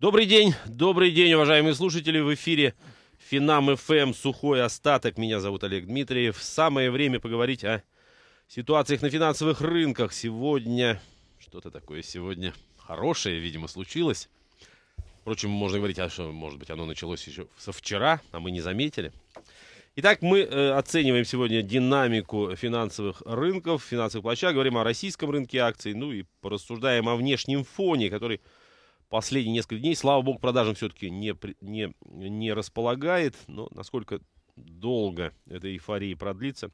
Добрый день, добрый день, уважаемые слушатели. В эфире Финам ФМ эм, «Сухой остаток». Меня зовут Олег Дмитриев. Самое время поговорить о ситуациях на финансовых рынках. Сегодня... Что-то такое сегодня хорошее, видимо, случилось. Впрочем, можно говорить, а что, может быть, оно началось еще со вчера, а мы не заметили. Итак, мы э, оцениваем сегодня динамику финансовых рынков, финансовых площадок, говорим о российском рынке акций, ну и порассуждаем о внешнем фоне, который последние несколько дней, слава богу, продажам все-таки не, не, не располагает. Но насколько долго эта эйфория продлится,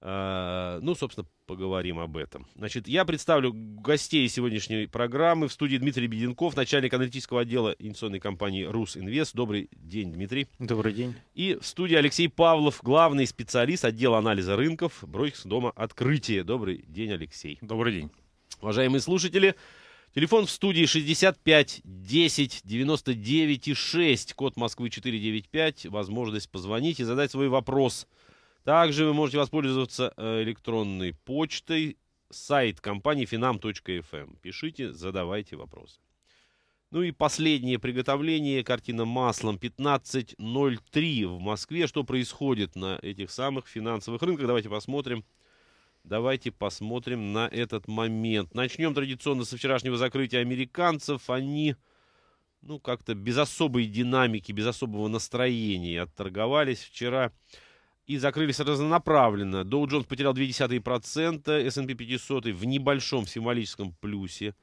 а, ну, собственно, поговорим об этом. Значит, я представлю гостей сегодняшней программы. В студии Дмитрий Беденков, начальник аналитического отдела инвестиционной компании «Русинвест». Добрый день, Дмитрий. Добрый день. И в студии Алексей Павлов, главный специалист отдела анализа рынков Бройхс дома «Открытие». Добрый день, Алексей. Добрый день. Уважаемые слушатели, Телефон в студии 65 10 99 и 6, код Москвы 495. Возможность позвонить и задать свой вопрос. Также вы можете воспользоваться э, электронной почтой, сайт компании finam.fm. Эм. Пишите, задавайте вопросы. Ну и последнее приготовление. Картина маслом 15.03 в Москве. Что происходит на этих самых финансовых рынках? Давайте посмотрим. Давайте посмотрим на этот момент. Начнем традиционно со вчерашнего закрытия американцев. Они, ну, как-то без особой динамики, без особого настроения отторговались вчера и закрылись разнонаправленно. Доу Джонс потерял 0,2%, S&P 500 в небольшом символическом плюсе.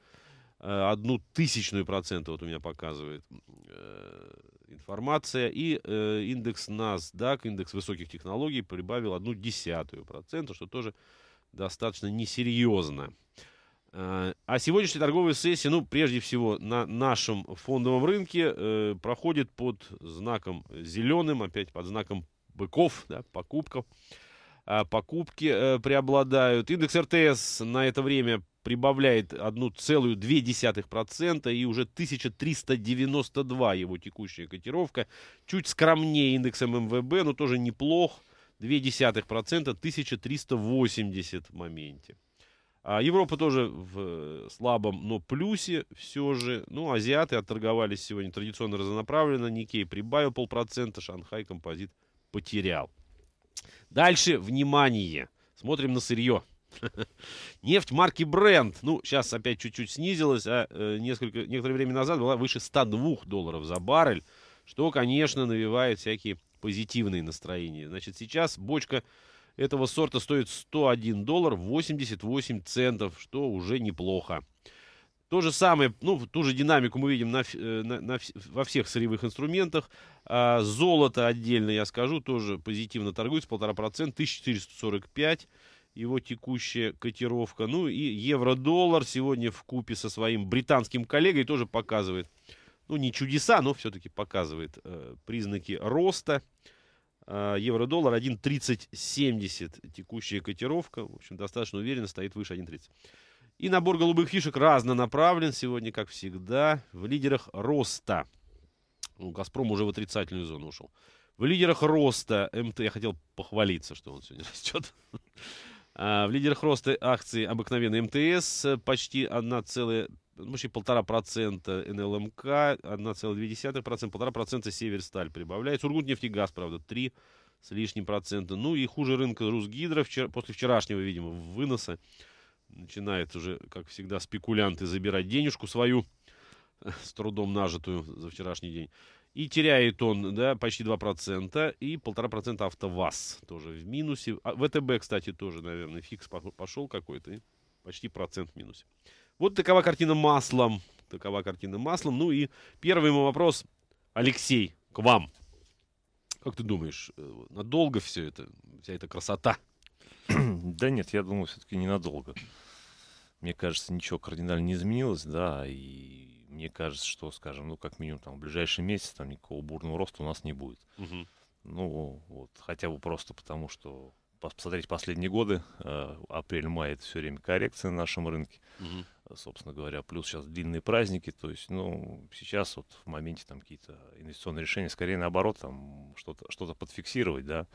Э, одну тысячную процента вот у меня показывает э, информация. И э, индекс NASDAQ, индекс высоких технологий, прибавил одну десятую процента, что тоже достаточно несерьезно. А, а сегодняшняя торговая сессия, ну, прежде всего, на нашем фондовом рынке э, проходит под знаком зеленым, опять под знаком быков, да, покупков. А покупки э, преобладают. Индекс РТС на это время прибавляет 1,2% и уже 1392 его текущая котировка. Чуть скромнее индексом ММВБ, но тоже неплох. 0,2%, 1380 в моменте. А Европа тоже в э, слабом, но плюсе все же. Ну, азиаты отторговались сегодня традиционно разонаправленно. Никей прибавил полпроцента, Шанхай композит потерял. Дальше, внимание, смотрим на сырье. Нефть марки Brent, ну, сейчас опять чуть-чуть снизилась, а э, несколько, некоторое время назад была выше 102 долларов за баррель, что, конечно, навевает всякие позитивные настроения. Значит, сейчас бочка этого сорта стоит 101 доллар 88 центов, что уже неплохо. То же самое, ну, ту же динамику мы видим на, э, на, на, во всех сырьевых инструментах. А, золото отдельно, я скажу, тоже позитивно торгуется, полтора процента, 1445 его текущая котировка. Ну и евро-доллар сегодня в купе со своим британским коллегой тоже показывает ну не чудеса, но все-таки показывает э, признаки роста. Э, евро-доллар 1.3070, текущая котировка, в общем, достаточно уверенно стоит выше 1.30. И набор голубых фишек разнонаправлен сегодня, как всегда, в лидерах роста. Ну, «Газпром» уже в отрицательную зону ушел. В лидерах роста МТ, я хотел похвалиться, что он сегодня растет. А, в лидерах роста акции обыкновенной МТС почти 1,5 почти полтора процента НЛМК, 1,2%, полтора процента Северсталь прибавляет. Сургутнефтегаз, правда, 3 с лишним процента. Ну и хуже рынка Русгидро вчера, после вчерашнего, видимо, выноса начинает уже, как всегда, спекулянты забирать денежку свою, с трудом нажитую за вчерашний день. И теряет он, да, почти 2%. И 1,5% АвтоВАЗ тоже в минусе. А ВТБ, кстати, тоже, наверное, фикс пошел какой-то. Почти процент в минусе. Вот такова картина маслом. Такова картина маслом. Ну и первый мой вопрос, Алексей, к вам. Как ты думаешь, э, надолго все это, вся эта красота? Да нет, я думаю, все-таки ненадолго. Мне кажется, ничего кардинально не изменилось, да, и мне кажется, что, скажем, ну, как минимум, там, в ближайший месяц там никакого бурного роста у нас не будет. Угу. Ну, вот, хотя бы просто потому, что посмотреть последние годы, э, апрель-май, это все время коррекция на нашем рынке. Угу собственно говоря. Плюс сейчас длинные праздники, то есть, ну, сейчас вот в моменте там какие-то инвестиционные решения, скорее наоборот, там что-то что, -то, подфиксировать, да.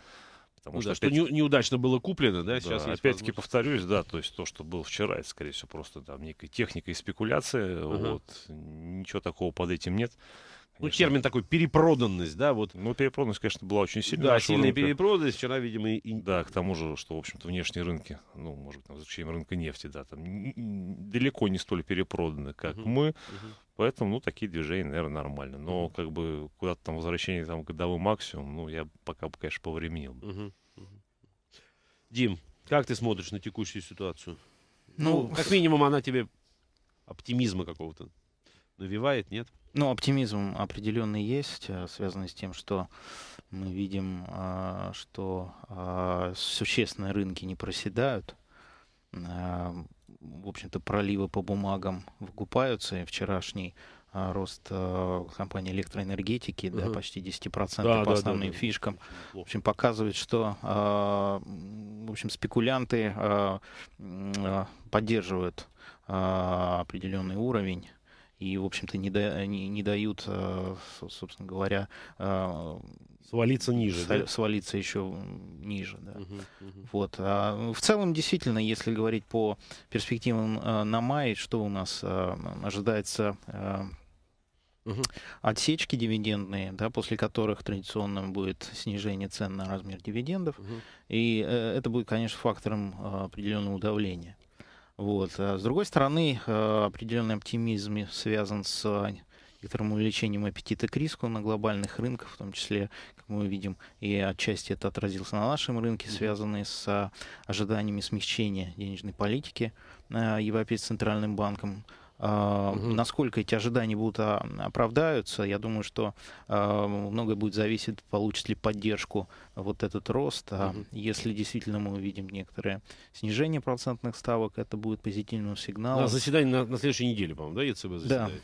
Потому ну, что, да, опять... что не, неудачно было куплено, да, сейчас. Да, опять-таки повторюсь, да, то есть то, что было вчера, это, скорее всего, просто там некая техника и спекуляция, uh -huh. вот, ничего такого под этим нет. Ну, термин такой перепроданность, да, вот. Ну, перепроданность, конечно, была очень сильная. Да, сильная рынка. перепроданность, вчера, видимо, и... Да, к тому же, что, в общем-то, внешние рынки, ну, может быть, там, за рынка нефти, да, там далеко не столь перепроданы, как uh-huh. мы, uh-huh. поэтому, ну, такие движения, наверное, нормально. Но, uh-huh. как бы, куда-то там возвращение там, к годовым максимум, ну, я пока, конечно, повременил. Uh-huh. Uh-huh. Дим, как ты смотришь на текущую ситуацию? Ну, ну как минимум, она тебе оптимизма какого-то навевает, нет? Ну, оптимизм определенный есть, э, связанный с тем, что мы видим, э, что э, существенные рынки не проседают. В общем-то, проливы по бумагам выкупаются, и вчерашний рост компании электроэнергетики угу. да, почти 10% да, по да, основным да, да. В общем, показывает, что в общем, спекулянты поддерживают определенный уровень и, в общем-то, не, да, не, не дают, э, собственно говоря... Э, свалиться ниже, да? Свалиться еще ниже, да. Угу, угу. Вот. А в целом, действительно, если говорить по перспективам э, на май, что у нас ожидается Отсечки дивидендные, да, после которых традиционным будет снижение цен на размер дивидендов. Угу. И э, это будет, конечно, фактором э, определенного давления. Вот. А с другой стороны, э, определенный оптимизм связан с э, некоторым увеличением аппетита к риску на глобальных рынках, в том числе, как мы видим, и отчасти это отразилось на нашем рынке, связанные с ожиданиями смягчения денежной политики Европейским центральным банком. Угу. Насколько эти ожидания будут а, оправдаются, я думаю, что а, многое будет зависеть, получит ли поддержку вот этот рост. угу. Если действительно мы увидим некоторое снижение процентных ставок, это будет позитивным сигналом. Да, заседание на, на следующей неделе, по-моему, да, ЕЦБ заседает? Да.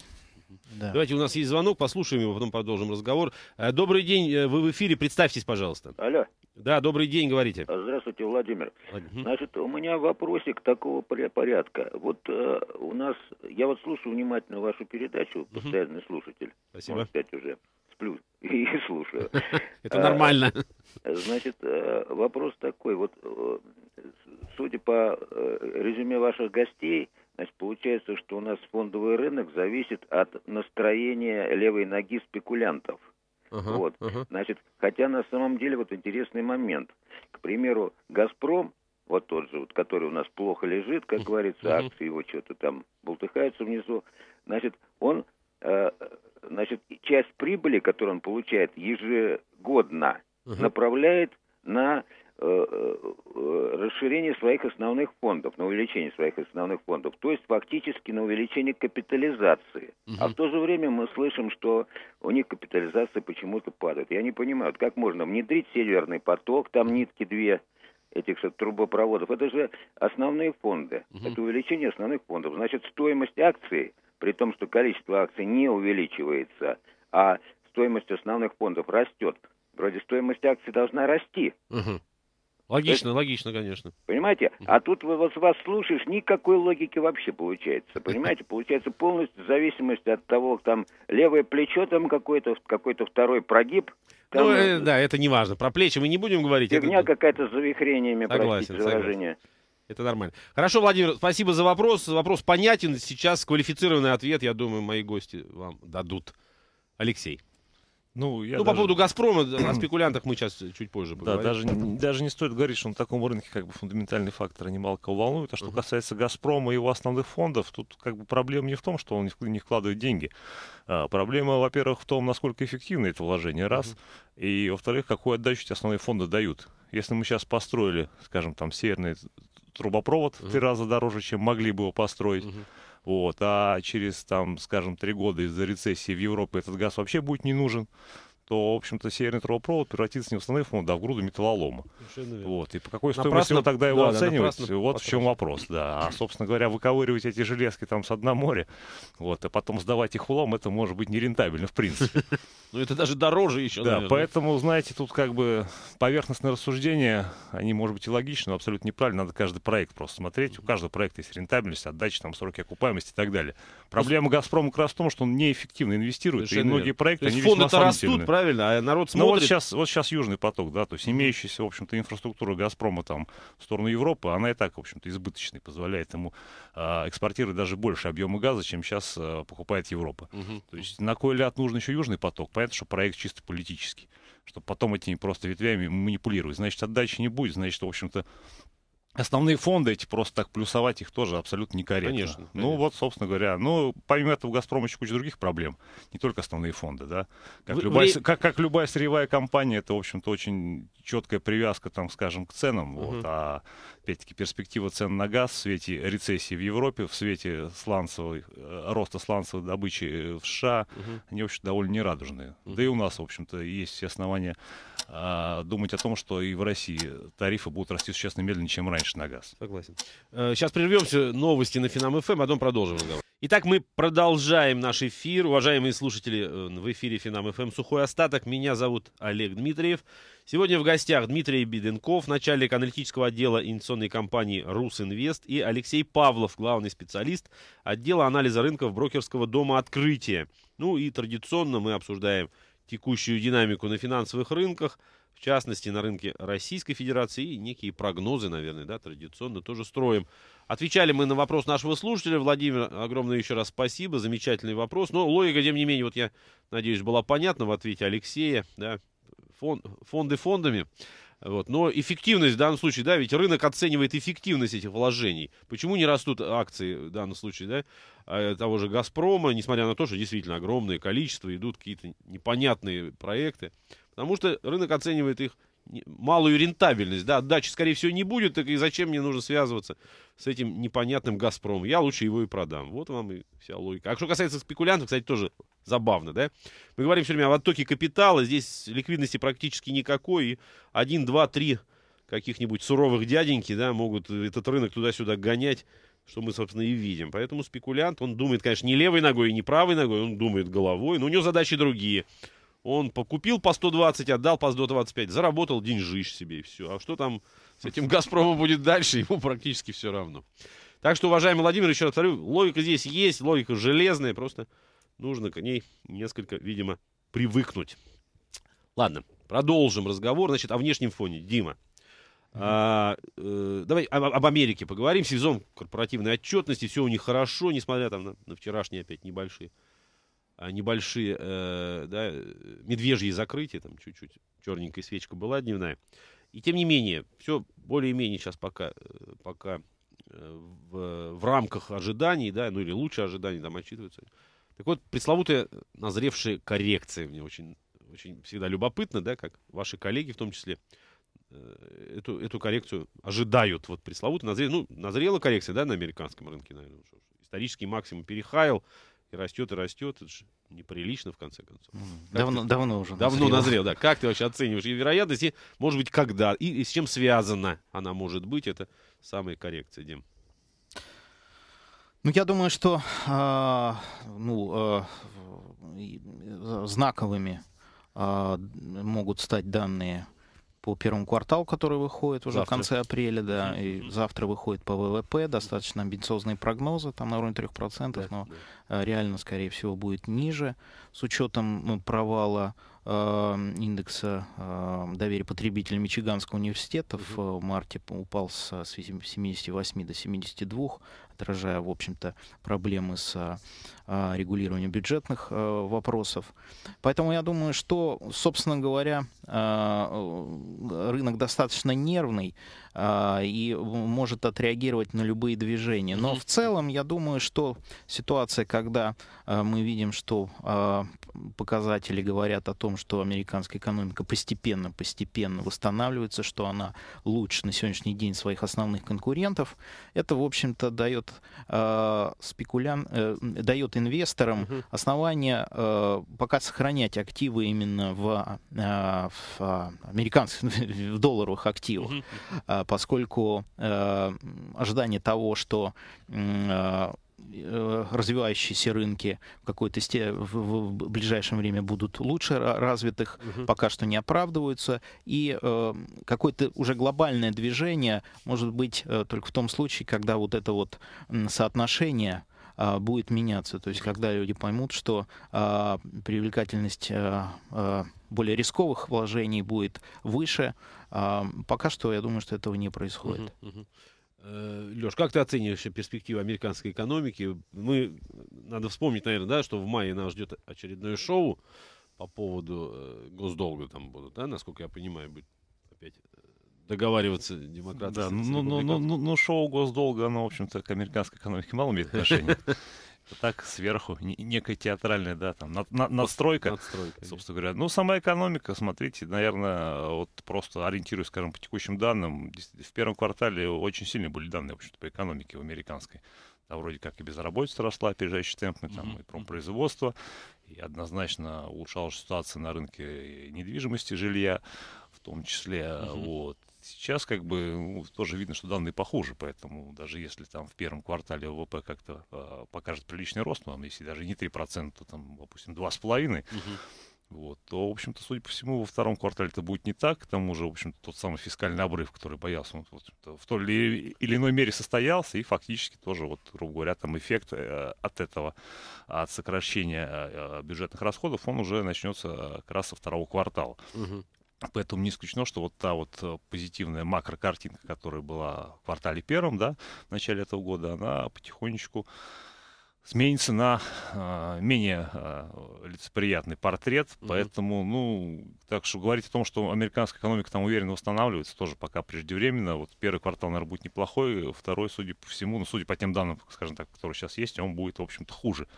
Да. Давайте у нас есть звонок, послушаем его, потом продолжим разговор. Э, добрый день, э, вы в эфире, представьтесь, пожалуйста. Алло. Да, добрый день, говорите. Здравствуйте, Владимир. Владимир. Значит, у меня вопросик такого порядка. Вот э, у нас, я вот слушаю внимательно вашу передачу, постоянный угу. слушатель. Спасибо. Может, опять уже сплю и слушаю. Это нормально. А, значит, э, вопрос такой. Вот, э, судя по э, резюме ваших гостей, Значит, получается, что у нас фондовый рынок зависит от настроения левой ноги спекулянтов. Uh-huh, вот. Uh-huh. Значит, хотя на самом деле вот интересный момент. К примеру, Газпром, вот тот же, вот, который у нас плохо лежит, как говорится, uh-huh. акции его что-то там болтыхаются внизу, значит, он, э, значит, часть прибыли, которую он получает ежегодно, uh-huh. направляет на э, э, э, расширение своих основных фондов, на увеличение своих основных фондов, то есть фактически на увеличение капитализации. А в то же время мы слышим, что у них капитализация почему-то падает. Я не понимаю, как можно внедрить северный поток, там нитки две этих трубопроводов. Это же основные фонды. Угу. Это увеличение основных фондов. Значит, стоимость акций, при том, что количество акций не увеличивается, а стоимость основных фондов растет. Вроде стоимость акций должна расти. Угу. Логично, это, логично, конечно. Понимаете? А тут вы, вот вас слушаешь, никакой логики вообще получается. Понимаете? Получается полностью зависимость от того, там левое плечо, там какой-то какой то второй прогиб. Ну, там, ну, э, да, это не важно. Про плечи мы не будем говорить. Фигня это... какая-то с завихрениями, согласен, простите выражение. Это нормально. Хорошо, Владимир, спасибо за вопрос. Вопрос понятен. Сейчас квалифицированный ответ, я думаю, мои гости вам дадут. Алексей. Ну, я ну даже... по поводу «Газпрома», о спекулянтах мы сейчас чуть позже поговорим. Да, даже, даже не стоит говорить, что на таком рынке как бы фундаментальный фактор они мало кого волнуют. А что uh-huh. касается «Газпрома» и его основных фондов, тут как бы проблема не в том, что он не вкладывает деньги. А, проблема, во-первых, в том, насколько эффективно это вложение, раз. Uh-huh. И, во-вторых, какую отдачу эти основные фонды дают. Если мы сейчас построили, скажем, там, северный трубопровод uh-huh. в три раза дороже, чем могли бы его построить, uh-huh вот. А через, там, скажем, три года из-за рецессии в Европе этот газ вообще будет не нужен то, в общем-то, северный трубопровод превратится не в основные фонды, а в груду металлолома. Вот. И по какой напрасно, стоимости вы тогда его да, оцениваете? Да, вот в чем вопрос, да. А, собственно говоря, выковыривать эти железки там с дна моря, вот, а потом сдавать их улом, это может быть нерентабельно, в принципе. Ну, это даже дороже еще, Да, поэтому, знаете, тут как бы поверхностные рассуждения, они, может быть, и логичны, но абсолютно неправильно. Надо каждый проект просто смотреть. У каждого проекта есть рентабельность, отдача, там, сроки окупаемости и так далее. Проблема «Газпрома» как раз в том, что он неэффективно инвестирует, и многие проекты, они фонды-то растут, правильно? правильно, а народ смотрит... Ну вот сейчас, вот сейчас Южный поток, да, то есть имеющаяся, в общем-то, инфраструктура «Газпрома» там в сторону Европы, она и так, в общем-то, избыточной, позволяет ему э, экспортировать даже больше объема газа, чем сейчас э, а, покупает Европа. Угу. То есть на кой ляд нужен еще Южный поток? Понятно, что проект чисто политический, чтобы потом этими просто ветвями манипулировать. Значит, отдачи не будет, значит, в общем-то, Основные фонды эти просто так плюсовать их тоже абсолютно некорректно. Конечно, ну конечно. Ну вот, собственно говоря, ну помимо этого Газпром еще куча других проблем, не только основные фонды, да. Как, Вы, любая, как, как любая сырьевая компания, это в общем-то очень четкая привязка, там, скажем, к ценам, угу. вот, а опять-таки, перспектива цен на газ в свете рецессии в Европе, в свете сланцевой, э, роста сланцевой добычи э, в США, угу. они, в общем, довольно нерадужные. Угу. Да и у нас, в общем-то, есть все основания а, думать о том, что и в России тарифы будут расти существенно медленнее, чем раньше на газ. Согласен. Э, сейчас прервемся новости на Финам-ФМ, эм, а потом продолжим разговор. Итак, мы продолжаем наш эфир. Уважаемые слушатели, в эфире Финам-ФМ эм «Сухой остаток». Меня зовут Олег Дмитриев. Сегодня в гостях Дмитрий Беденков, начальник аналитического отдела инвестиционной компании «Русинвест» и Алексей Павлов, главный специалист отдела анализа рынков брокерского дома «Открытие». Ну и традиционно мы обсуждаем текущую динамику на финансовых рынках, в частности на рынке Российской Федерации и некие прогнозы, наверное, да, традиционно тоже строим. Отвечали мы на вопрос нашего слушателя. Владимир, огромное еще раз спасибо, замечательный вопрос. Но логика, тем не менее, вот я надеюсь, была понятна в ответе Алексея, да, фон, фонды фондами. Вот. Но эффективность в данном случае, да, ведь рынок оценивает эффективность этих вложений. Почему не растут акции в данном случае, да, а, э, того же «Газпрома», несмотря на то, что действительно огромное количество, идут какие-то непонятные проекты. Потому что рынок оценивает их малую рентабельность, да, отдачи, скорее всего, не будет, так и зачем мне нужно связываться с этим непонятным «Газпромом», я лучше его и продам. Вот вам и вся логика. А что касается спекулянтов, кстати, тоже забавно, да, мы говорим все время об оттоке капитала, здесь ликвидности практически никакой, и один, два, три каких-нибудь суровых дяденьки, да, могут этот рынок туда-сюда гонять, что мы, собственно, и видим. Поэтому спекулянт, он думает, конечно, не левой ногой не правой ногой, он думает головой, но у него задачи другие – он покупил по 120, отдал по 125, заработал деньжищ себе и все. А что там с этим «Газпромом» будет дальше, ему практически все равно. Так что, уважаемый Владимир, еще раз говорю, логика здесь есть, логика железная, просто нужно к ней несколько, видимо, привыкнуть. Ладно, продолжим разговор, значит, о внешнем фоне. Дима, А, э, давай об, об Америке поговорим. Сезон корпоративной отчетности, все у них хорошо, несмотря там на, на вчерашние опять небольшие Э, небольшие э, да, э, медвежьи закрытия, там чуть-чуть черненькая свечка была дневная. И тем не менее, все более-менее сейчас пока, пока в, в рамках ожиданий, да, ну или лучше ожиданий там отчитываются. Так вот, пресловутая назревшая коррекция мне очень, очень всегда любопытно, да, как ваши коллеги в том числе эту, эту коррекцию ожидают. Вот пресловутая назрев ну, назрела коррекция, да, на американском рынке, наверное, уже. исторический максимум перехаял, и растет, и растет. Это же неприлично, в конце концов. давно, ты, давно уже Давно назрело. назрел, да. Как ты вообще оцениваешь ее вероятность? И, может быть, когда? И, и с чем связана она может быть? Это самые коррекции, Дим. Ну, я думаю, что а, ну, а, э, ну, э, знаковыми э, могут стать данные по первому кварталу, который выходит уже завтра. в конце апреля, да, и завтра выходит по ВВП, достаточно амбициозные прогнозы, там на уровне 3%, да, но да. Э, реально, скорее всего, будет ниже, с учетом ну, провала э, индекса э, доверия потребителей Мичиганского университета угу. в марте упал с 78 э, до 72, отражая, в общем-то, проблемы с а, регулированием бюджетных э, вопросов. Поэтому я думаю, что, собственно говоря, а, э, рынок достаточно нервный а, и может отреагировать на любые движения. Но в целом, я думаю, что ситуация, когда мы видим, что показатели говорят о том, что американская экономика постепенно-постепенно восстанавливается, что она лучше на сегодняшний день своих основных конкурентов, это, в общем-то, дает э, спекулян, э, дает инвесторам угу. основания э, пока сохранять активы именно в, э, в американских в долларовых активах, угу. э, поскольку э, ожидание того, что э, Э, развивающиеся рынки в какой-то сте... в ближайшем время будут лучше развитых, угу. пока что не оправдываются. И э, какое-то уже глобальное движение может быть э, только в том случае, когда вот это вот соотношение э, будет меняться. То есть когда люди поймут, что э, привлекательность э, э, более рисковых вложений будет выше. Э, пока что я думаю, что этого не происходит. Угу, угу. Э, Леш, как ты оцениваешь перспективы американской экономики? Мы, надо вспомнить, наверное, да, что в мае нас ждет очередное шоу по поводу э, госдолга там будут, да, насколько я понимаю, будет опять э, договариваться демократы. Да, но, но, но, но, но шоу госдолга, оно, в общем-то, к американской экономике мало имеет отношения. А так сверху некая театральная, да, там на, на, настройка. Надстройка. Собственно говоря. Ну, сама экономика, смотрите, наверное, вот просто ориентируясь, скажем, по текущим данным, в первом квартале очень сильные были данные, в общем-то, по экономике американской. Там вроде как и безработица росла, опережающий темпами, там mm и промпроизводство, и однозначно улучшалась ситуация на рынке недвижимости жилья, в том числе, mm вот сейчас как бы ну, тоже видно, что данные похуже, поэтому даже если там в первом квартале ВВП как-то э, покажет приличный рост, ну, если даже не 3%, то там, допустим, 2,5%, угу. Вот, то, в общем-то, судя по всему, во втором квартале это будет не так. К тому же, в общем-то, тот самый фискальный обрыв, который боялся, он вот, в той или, или иной мере состоялся, и фактически тоже, вот, грубо говоря, там эффект э, от этого, от сокращения э, бюджетных расходов, он уже начнется э, как раз со второго квартала. Угу. Поэтому не исключено, что вот та вот э, позитивная макрокартинка, которая была в квартале первом, да, в начале этого года, она потихонечку сменится на э, менее э, лицеприятный портрет. Mm-hmm. Поэтому, ну, так что говорить о том, что американская экономика там уверенно восстанавливается, тоже пока преждевременно. Вот первый квартал, наверное, будет неплохой, второй, судя по всему, ну, судя по тем данным, скажем так, которые сейчас есть, он будет, в общем-то, хуже,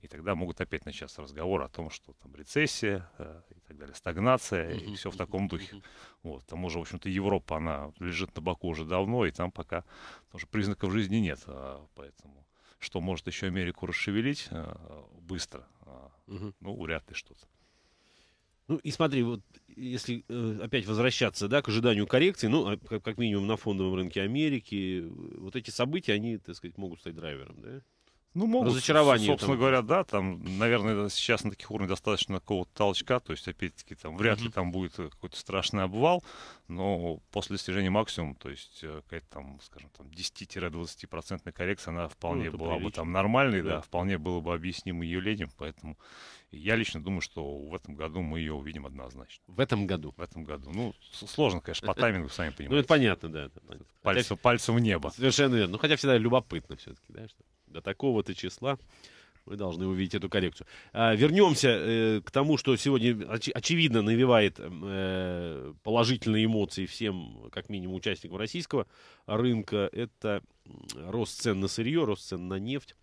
и тогда могут опять начаться разговоры о том, что там рецессия э, и так далее, стагнация и все в таком духе. Вот, к тому же, в общем-то, Европа, она лежит на боку уже давно, и там пока тоже признаков жизни нет, а, поэтому что может еще Америку расшевелить а, быстро, а, ну, вряд ли что-то. Ну и смотри, вот если э, опять возвращаться да, к ожиданию коррекции, ну, как, как минимум на фондовом рынке Америки, вот эти события, они, так сказать, могут стать драйвером, да? Ну, могут, разочарование. Собственно этого. говоря, да, там, наверное, сейчас на таких уровнях достаточно какого-то толчка, то есть, опять-таки, там вряд mm-hmm. ли там будет э, какой-то страшный обвал, но после достижения максимума, то есть, э, какая-то там, скажем, там 10-20% коррекция, она ну, вполне ну, была прилично. бы там нормальной, да. да, вполне было бы объяснимо явлением, поэтому я лично думаю, что в этом году мы ее увидим однозначно. В этом году? В этом году. Ну, сложно, конечно, по э, таймингу, сами понимаете. Ну, это понятно, да. Пальцем, пальцем в небо. Совершенно верно. Ну, хотя всегда любопытно все-таки, да, что до такого-то числа мы должны увидеть эту коррекцию. А, вернемся э, к тому, что сегодня оч- очевидно навевает э, положительные эмоции всем, как минимум, участникам российского рынка. Это рост цен на сырье, рост цен на нефть.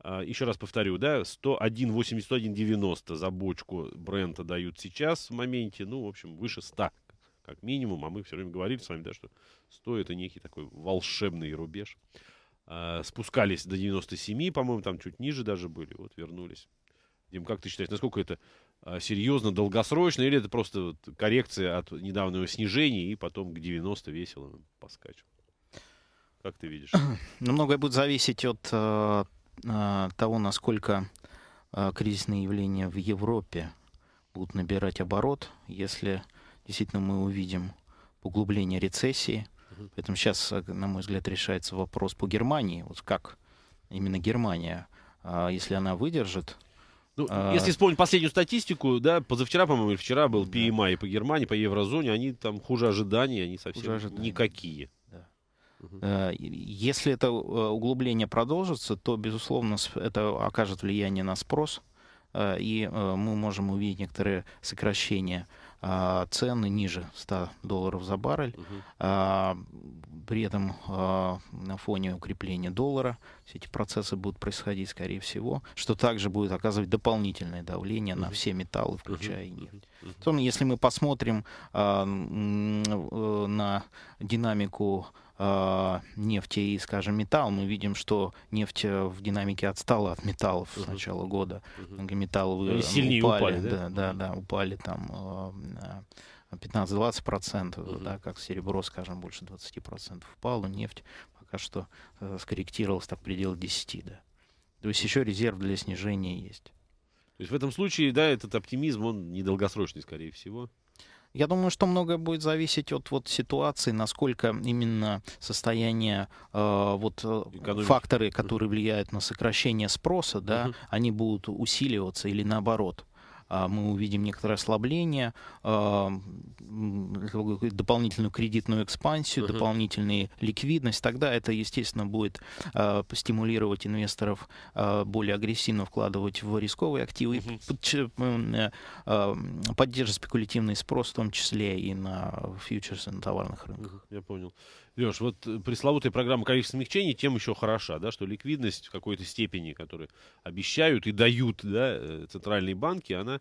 А, еще раз повторю, да, 101,81,90 за бочку бренда дают сейчас в моменте, ну, в общем, выше 100 как минимум, а мы все время говорили с вами, да, что 100 это некий такой волшебный рубеж. Э, спускались до 97, по-моему, там чуть ниже даже были, вот вернулись. Дим, как ты считаешь, насколько это э, серьезно, долгосрочно, или это просто вот, коррекция от недавнего снижения и потом к 90 весело поскачет? Как ты видишь? Ну, многое будет зависеть от э, э, того, насколько э, кризисные явления в Европе будут набирать оборот, если действительно мы увидим углубление рецессии – Поэтому сейчас, э, на мой взгляд, решается вопрос по Германии. Вот как именно Германия, а, если она выдержит ну, а... Если вспомнить последнюю статистику, да, позавчера, по-моему, или вчера был PMI да. E по Германии, по еврозоне, они там хуже ожиданий, они совсем хуже никакие. Да. Угу. Если это э, углубление продолжится, то, безусловно, это окажет влияние на спрос, и мы можем увидеть некоторые сокращения а, цены ниже 100 долларов за баррель. Угу. при этом а, на фоне укрепления доллара все эти процессы будут происходить, скорее всего, что также будет оказывать дополнительное давление угу. на все металлы, включая угу. и нефть. Угу. Если мы посмотрим э, на динамику а, нефти и, скажем, металл, мы видим, что нефть э, в динамике отстала от металлов с начала года. Металлы ну, сильнее упали, упали да? Да, да, да, упали там 15-20%, а, процентов, uh-huh. да, как серебро, скажем, больше 20% процентов упало, нефть пока что э, скорректировалась так в 10, да. То есть еще резерв для снижения есть. То есть в этом случае, да, этот оптимизм, он недолгосрочный, скорее всего. Я думаю, что многое будет зависеть от вот ситуации, насколько именно состояние э, вот э, Экономики. факторы, которые влияют на сокращение спроса, да, угу. они будут усиливаться или наоборот. А, мы увидим некоторое ослабление, а, дополнительную кредитную экспансию, uh-huh. дополнительную ликвидность. Тогда это, естественно, будет а, стимулировать инвесторов более агрессивно вкладывать в рисковые активы uh-huh. и поддержит спекулятивный спрос, в том числе и на фьючерсы на товарных рынках. Uh-huh. Я понял. Леш, вот э, пресловутая программа количества смягчений тем еще хороша, да, что ликвидность в какой-то степени, которую обещают и дают да, э, центральные банки, она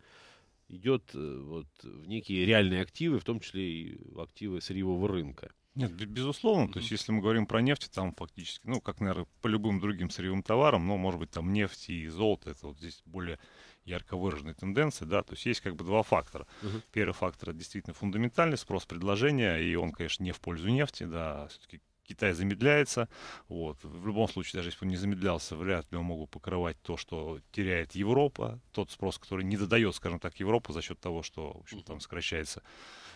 идет э, вот, в некие реальные активы, в том числе и в активы сырьевого рынка. Нет, безусловно, то есть если мы говорим про нефть, там фактически, ну, как, наверное, по любым другим сырьевым товарам, но, ну, может быть, там нефть и золото, это вот здесь более ярко выраженной тенденции, да, то есть есть как бы два фактора. Угу. Первый фактор это действительно фундаментальный спрос предложения, и он, конечно, не в пользу нефти, да, а все-таки Китай замедляется. Вот. В любом случае, даже если бы он не замедлялся, вряд ли он мог бы покрывать то, что теряет Европа, тот спрос, который не додает, скажем так, Европа за счет того, что в общем, там сокращается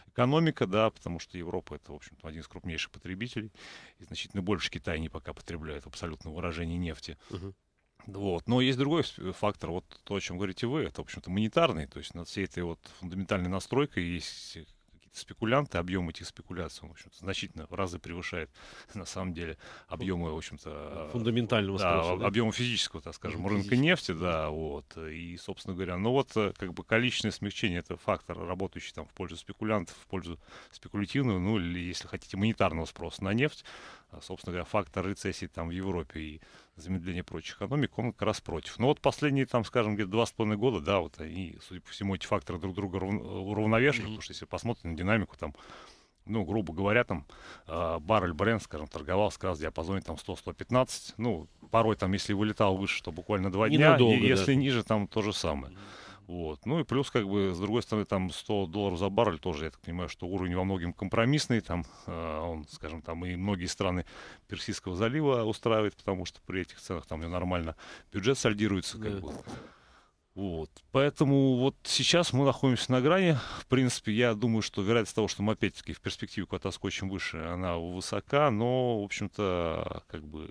экономика, да, потому что Европа это, в общем один из крупнейших потребителей, и значительно больше Китай не пока потребляет абсолютно абсолютном нефти. Uh-huh. Вот. Но есть другой э, фактор, вот то, о чем говорите вы, это, в общем-то, монетарный, то есть над всей этой вот фундаментальной настройкой есть э, какие-то спекулянты, объем этих спекуляций, в общем значительно в разы превышает, на самом деле, объемы, в общем-то... А, Фундаментального да, спроса, да? физического, так скажем, физического. рынка нефти, да, вот, и, собственно говоря, ну вот, э, как бы, количественное смягчение, это фактор, работающий там в пользу спекулянтов, в пользу спекулятивного, ну, или, если хотите, монетарного спроса на нефть, а, собственно говоря, фактор рецессии там в Европе и замедление прочих экономик, он как раз против. Но вот последние, там, скажем, где-то два с половиной года, да, вот они, судя по всему, эти факторы друг друга уравновешивают, mm-hmm. потому что если посмотрим на динамику, там, ну, грубо говоря, там а, баррель бренд, скажем, торговался как раз в диапазоне там 100-115, ну, порой там, если вылетал выше, то буквально два Ненадолго, дня, и если да. ниже, там то же самое. Mm-hmm. Вот. Ну и плюс, как бы, с другой стороны, там 100 долларов за баррель тоже, я так понимаю, что уровень во многом компромиссный, там э, он, скажем, там и многие страны Персидского залива устраивает, потому что при этих ценах там нормально бюджет сольдируется, как да. бы. Вот. Поэтому вот сейчас мы находимся на грани. В принципе, я думаю, что вероятность того, что мы опять-таки в перспективе куда-то выше, она высока, но, в общем-то, как бы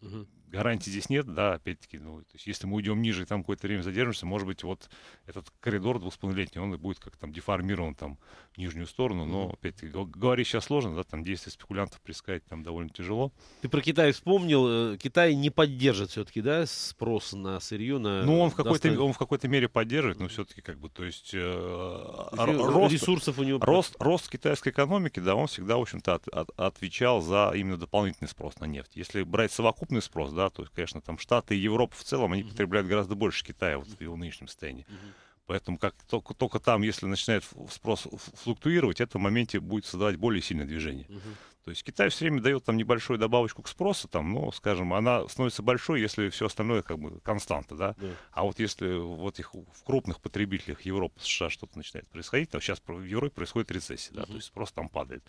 угу гарантий здесь нет, да, опять-таки, ну, то есть если мы уйдем ниже и там какое-то время задержимся, может быть, вот этот коридор двухсполнолетний, он и будет как там деформирован там в нижнюю сторону, но, опять-таки, говорить сейчас сложно, да, там действия спекулянтов прискать там довольно тяжело. Ты про Китай вспомнил, э, Китай не поддержит все-таки, да, спрос на сырье, на... Ну, он в какой-то, достан... он в какой-то мере поддержит, но все-таки как бы, то э, есть... Э, рост, ресурсов у него... Рост, рост китайской экономики, да, он всегда, в общем-то, от, от, отвечал за именно дополнительный спрос на нефть. Если брать совокупный спрос, да, да, то есть, конечно, там Штаты и Европа в целом, они mm-hmm. потребляют гораздо больше Китая вот в его нынешнем состоянии. Mm-hmm. Поэтому как только, только там, если начинает спрос флуктуировать, это в моменте будет создавать более сильное движение. Угу. То есть Китай все время дает там небольшую добавочку к спросу, там, но, скажем, она становится большой, если все остальное как бы константа, да? да. А вот если вот их в крупных потребителях Европы, США что-то начинает происходить, то сейчас в Европе происходит рецессия, да, то есть спрос там падает,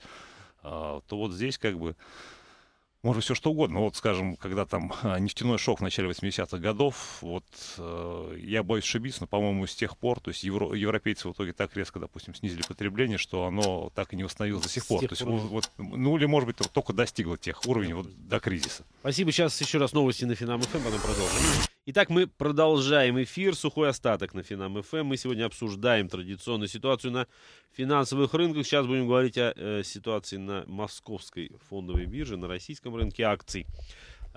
а, то вот здесь как бы может все что угодно. Вот, скажем, когда там а, нефтяной шок в начале 80-х годов, вот э, я боюсь ошибиться, но, по-моему, с тех пор, то есть евро, европейцы в итоге так резко, допустим, снизили потребление, что оно так и не восстановилось до сих пор. Тех то есть, Вот, ну или, может быть, только достигло тех уровней вот, до кризиса. Спасибо. Сейчас еще раз новости на Финам ФМ, эм, потом продолжим. Итак, мы продолжаем эфир. Сухой остаток на Финам ФМ. Эм. Мы сегодня обсуждаем традиционную ситуацию на финансовых рынках. Сейчас будем говорить о э, ситуации на московской фондовой бирже, на российском рынке акций.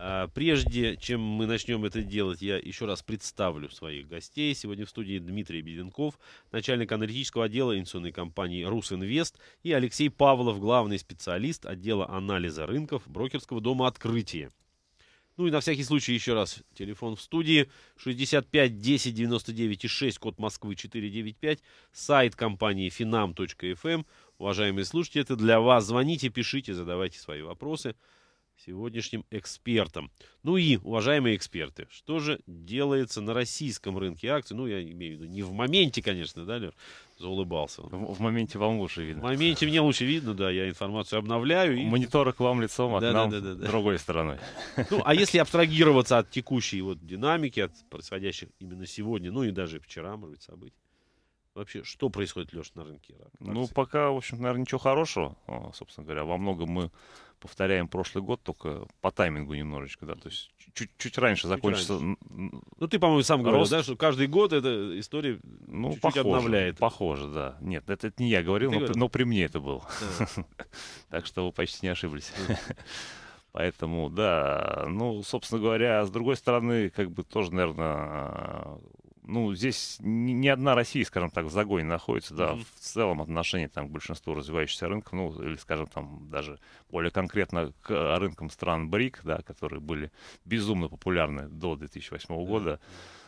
А, прежде чем мы начнем это делать, я еще раз представлю своих гостей. Сегодня в студии Дмитрий Беденков, начальник аналитического отдела инвестиционной компании «Русинвест» и Алексей Павлов, главный специалист отдела анализа рынков брокерского дома «Открытие». Ну и на всякий случай еще раз телефон в студии 65 10 99 и 6, код Москвы 495, сайт компании finam.fm. Эм. Уважаемые слушатели, это для вас. Звоните, пишите, задавайте свои вопросы сегодняшним экспертам. Ну и, уважаемые эксперты, что же делается на российском рынке акций? Ну, я имею в виду, не в моменте, конечно, да, Лер? Заулыбался. В, в моменте вам лучше видно. В моменте мне лучше видно, да, я информацию обновляю. И... Монитора к вам лицом, а да, к нам да, да, да, да. другой стороной. Ну, а если абстрагироваться от текущей вот динамики, от происходящих именно сегодня, ну и даже вчера, может быть, событий, Вообще, что происходит, Леш, на рынке? Ну, акций? Ну, пока, в общем, наверное, ничего хорошего, а, собственно говоря. Во многом мы повторяем прошлый год, только по таймингу немножечко, да, то есть чуть-чуть раньше чуть закончится. Раньше. Ну, ты, по-моему, сам говорил, рост... да, что каждый год эта история ну, чуть-чуть похоже, обновляет. Похоже, да. Нет, это, это не я говорил, но, но при мне это было. Так что вы почти не ошиблись. Поэтому, да, ну, собственно говоря, с другой стороны, как бы тоже, наверное, ну, здесь не одна Россия, скажем так, в загоне находится, да, mm-hmm. в целом отношение там, к большинству развивающихся рынков, ну, или, скажем, там даже более конкретно к э, рынкам стран БРИК, да, которые были безумно популярны до 2008 mm-hmm. года.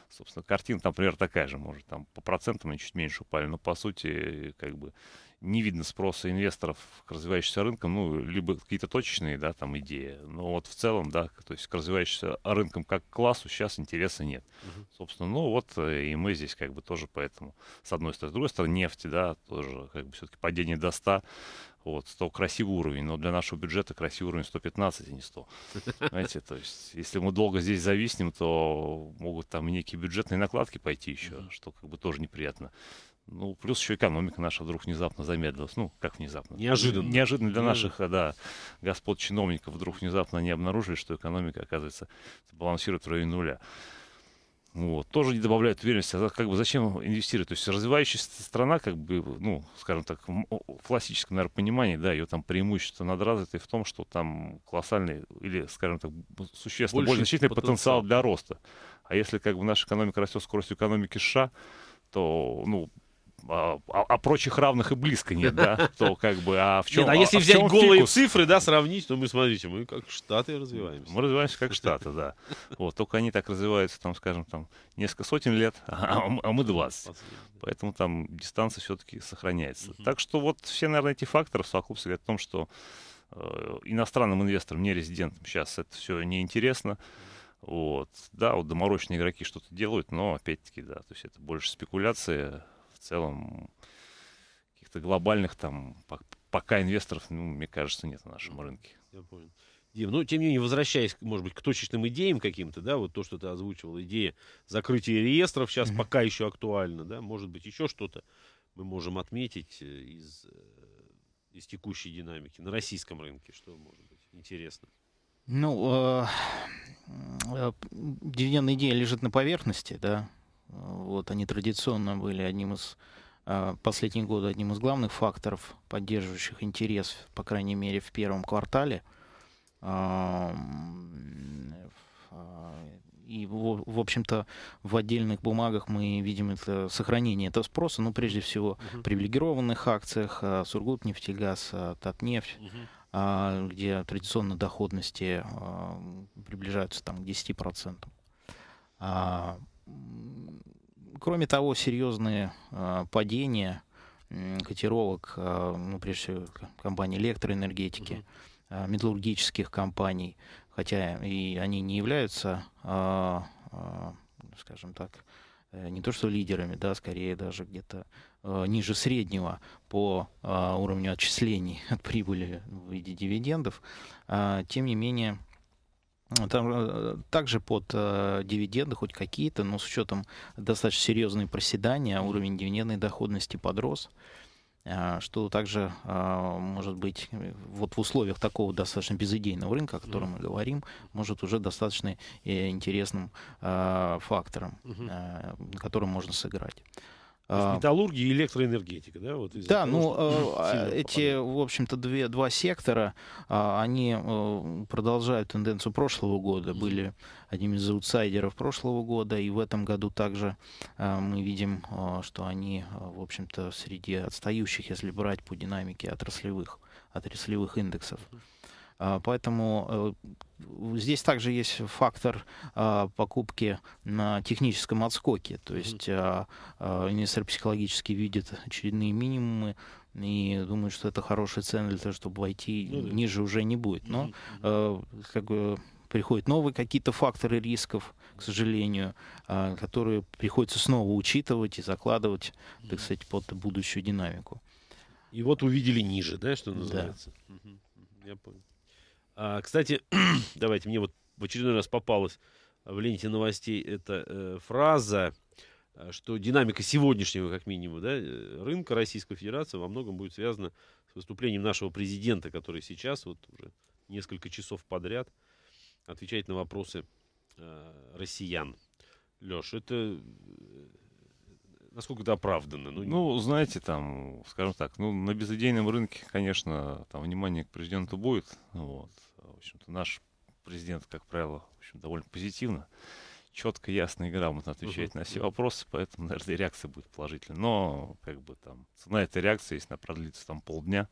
Собственно, картина, например, такая же, может, там по процентам они чуть меньше упали, но по сути, как бы, не видно спроса инвесторов к развивающимся рынкам, ну, либо какие-то точечные, да, там, идеи, но вот в целом, да, то есть к развивающимся рынкам как классу сейчас интереса нет. Угу. Собственно, ну, вот э, и мы здесь как бы тоже поэтому, с одной стороны, с другой стороны, нефть, да, тоже как бы все-таки падение до 100, вот, 100 красивый уровень, но для нашего бюджета красивый уровень 115, а не 100. Знаете, то есть, если мы долго здесь зависнем, то могут там некие бюджетные накладки пойти еще, что как бы тоже неприятно. Ну, плюс еще экономика наша вдруг внезапно замедлилась. Ну, как внезапно? Неожиданно. Неожиданно для ну. наших, э, да, господ чиновников вдруг внезапно не обнаружили, что экономика, оказывается, балансирует в районе нуля. Вот. Тоже не добавляет уверенности, а как бы зачем инвестировать? То есть развивающаяся страна, как бы, ну, скажем так, в классическом, наверное, понимании, да, ее там преимущество над развитой в том, что там колоссальный или, скажем так, существенно более значительный потенциал. потенциал для роста. А если как бы наша экономика растет скоростью экономики США, то, ну, а, а, а прочих равных и близко нет, да? То как бы, а в чем нет, А если а взять голые фикус? цифры, да, сравнить, то мы смотрите, мы как штаты развиваемся. Мы развиваемся как штаты, да. Вот, только они так развиваются, там, скажем, там, несколько сотен лет, а, а мы 20. Поэтому там дистанция все-таки сохраняется. Угу. Так что вот все, наверное, эти факторы совокупности говорят о том, что э, иностранным инвесторам, не резидентам сейчас это все неинтересно. Вот. Да, вот доморочные игроки что-то делают, но опять-таки, да, то есть это больше спекуляция, целом каких-то глобальных там пока инвесторов, ну, мне кажется, нет на нашем рынке. Я понял. Дим, ну, тем не менее, возвращаясь, может быть, к точечным идеям каким-то, да, вот то, что ты озвучивал, идея закрытия реестров сейчас mm-hmm. пока еще актуальна, да, может быть, еще что-то мы можем отметить э, из, э, из текущей динамики на российском рынке, что может быть интересно? Ну, э, э, дивидендная идея лежит на поверхности, да, вот, они традиционно были одним из а, последних годы одним из главных факторов, поддерживающих интерес, по крайней мере, в первом квартале. А, а, и, в общем-то, в отдельных бумагах мы видим это сохранение этого спроса, ну, прежде всего, в привилегированных акциях, Сургутнефтегаз, Татнефть, угу. где традиционно доходности приближаются там, к 10% кроме того, серьезные э, падения э, котировок, э, ну, прежде всего, компаний электроэнергетики, э, металлургических компаний, хотя и они не являются, э, э, скажем так, э, не то что лидерами, да, скорее даже где-то э, ниже среднего по э, уровню отчислений от прибыли в виде дивидендов, э, тем не менее Э, там э, также под э, дивиденды хоть какие-то, но с учетом достаточно серьезные проседания, уровень дивидендной доходности подрос, э, что также э, может быть э, вот в условиях такого достаточно безыдейного рынка, о котором mm. мы говорим, может уже достаточно интересным фактором, mm которым можно сыграть. А, металлургия и электроэнергетика, да? Вот да, ну, э, э, эти, в общем-то, два сектора, а, они э, продолжают тенденцию прошлого года, были одним из аутсайдеров прошлого года, и в этом году также мы видим, что они, в общем-то, среди отстающих, если брать по динамике отраслевых, отраслевых индексов. А, поэтому э, здесь также есть фактор а, покупки на техническом отскоке. То есть а, инвестор психологически видит очередные минимумы, и думает, что это хорошая цена для того, чтобы войти ну ниже уже не будет. Но как бы приходят новые какие-то факторы рисков, к сожалению, которые приходится снова учитывать и закладывать, так сказать, под будущую динамику. И вот увидели ниже, да, что называется? Да. Я понял. А, кстати, давайте, мне вот в очередной раз попалась в ленте новостей эта э, фраза, э, что динамика сегодняшнего, как минимум, да, э, рынка Российской Федерации во многом будет связана с выступлением нашего президента, который сейчас вот уже несколько часов подряд отвечает на вопросы э, россиян. Леш, это э, насколько это оправданно? Ну, ну, знаете, там, скажем так, ну, на безыдейном рынке, конечно, там внимание к президенту будет, вот, в общем-то, наш президент, как правило, в общем, довольно позитивно, четко, ясно и грамотно отвечает uh на все вопросы, поэтому, наверное, реакция будет положительная. Но, как бы там, цена этой реакции, если она продлится там полдня,